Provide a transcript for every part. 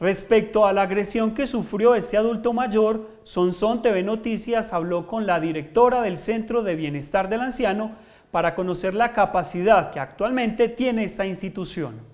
Respecto a la agresión que sufrió este adulto mayor, Sonsón TV Noticias habló con la directora del Centro de Bienestar del Anciano para conocer la capacidad que actualmente tiene esta institución.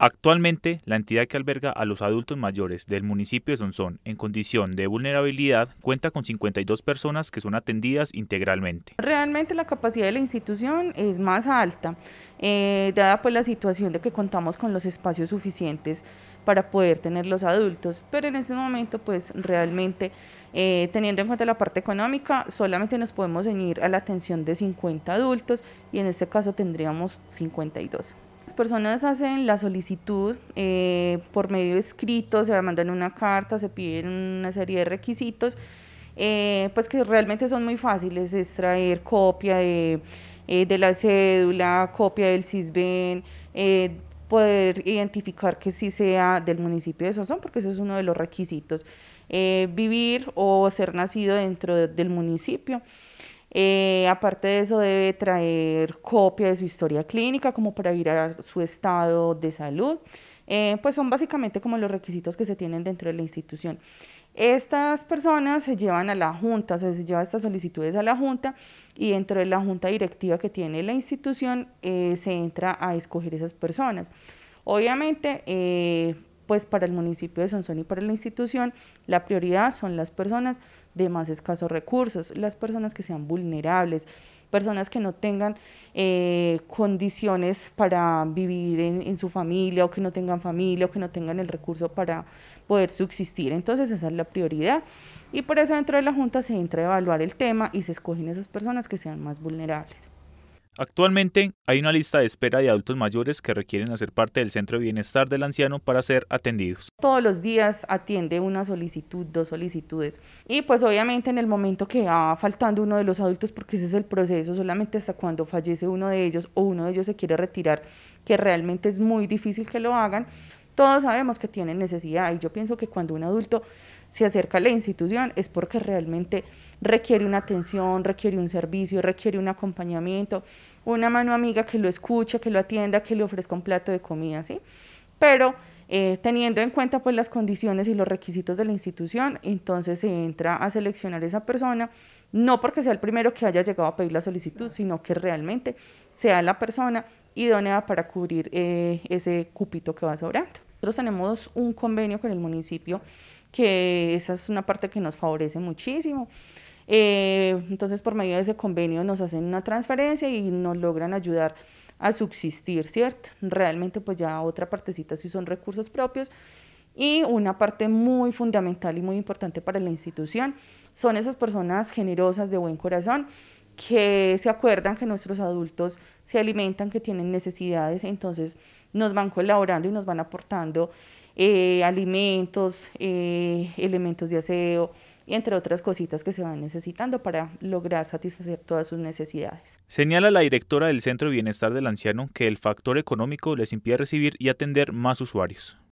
Actualmente, la entidad que alberga a los adultos mayores del municipio de Sonsón en condición de vulnerabilidad cuenta con 52 personas que son atendidas integralmente. Realmente la capacidad de la institución es más alta, eh, dada pues la situación de que contamos con los espacios suficientes para poder tener los adultos. Pero en este momento, pues realmente, eh, teniendo en cuenta la parte económica, solamente nos podemos ceñir a la atención de 50 adultos y en este caso tendríamos 52. Las personas hacen la solicitud eh, por medio escrito, se mandan una carta, se piden una serie de requisitos, eh, pues que realmente son muy fáciles, extraer copia de, de la cédula, copia del CISBEN, poder identificar que sí sea del municipio de Sosón, porque ese es uno de los requisitos. Eh, vivir o ser nacido dentro del municipio. Eh, aparte de eso, debe traer copia de su historia clínica, como para ir a su estado de salud. Eh, pues son básicamente como los requisitos que se tienen dentro de la institución. Estas personas se llevan a la Junta, o sea, se llevan estas solicitudes a la Junta y dentro de la Junta Directiva que tiene la institución eh, se entra a escoger esas personas. Obviamente, eh, pues para el municipio de Sonsón y para la institución, la prioridad son las personas de más escasos recursos, las personas que sean vulnerables, personas que no tengan eh, condiciones para vivir en, en, su familia o que no tengan familia o que no tengan el recurso para poder subsistir. Entonces esa es la prioridad y por eso dentro de la Junta se entra a evaluar el tema y se escogen esas personas que sean más vulnerables. Actualmente hay una lista de espera de adultos mayores que requieren hacer parte del Centro de Bienestar del Anciano para ser atendidos. Todos los días atiende una solicitud, dos solicitudes y pues obviamente en el momento que va faltando uno de los adultos, porque ese es el proceso, solamente hasta cuando fallece uno de ellos o uno de ellos se quiere retirar, que realmente es muy difícil que lo hagan, todos sabemos que tienen necesidad y yo pienso que cuando un adulto se acerca a la institución es porque realmente requiere una atención, requiere un servicio, requiere un acompañamiento, una mano amiga que lo escuche, que lo atienda, que le ofrezca un plato de comida, ¿sí? Pero eh, teniendo en cuenta pues las condiciones y los requisitos de la institución, entonces se entra a seleccionar esa persona, no porque sea el primero que haya llegado a pedir la solicitud, sino que realmente sea la persona idónea para cubrir eh, ese cupito que va sobrando. Nosotros tenemos un convenio con el municipio que esa es una parte que nos favorece muchísimo. Eh, entonces, por medio de ese convenio nos hacen una transferencia y nos logran ayudar a subsistir, ¿cierto? Realmente, pues ya otra partecita si son recursos propios. Y una parte muy fundamental y muy importante para la institución son esas personas generosas de buen corazón que se acuerdan que nuestros adultos se alimentan, que tienen necesidades, entonces nos van colaborando y nos van aportando eh, alimentos, eh, elementos de aseo, y entre otras cositas que se van necesitando para lograr satisfacer todas sus necesidades. Señala la directora del Centro de Bienestar del Anciano que el factor económico les impide recibir y atender más usuarios.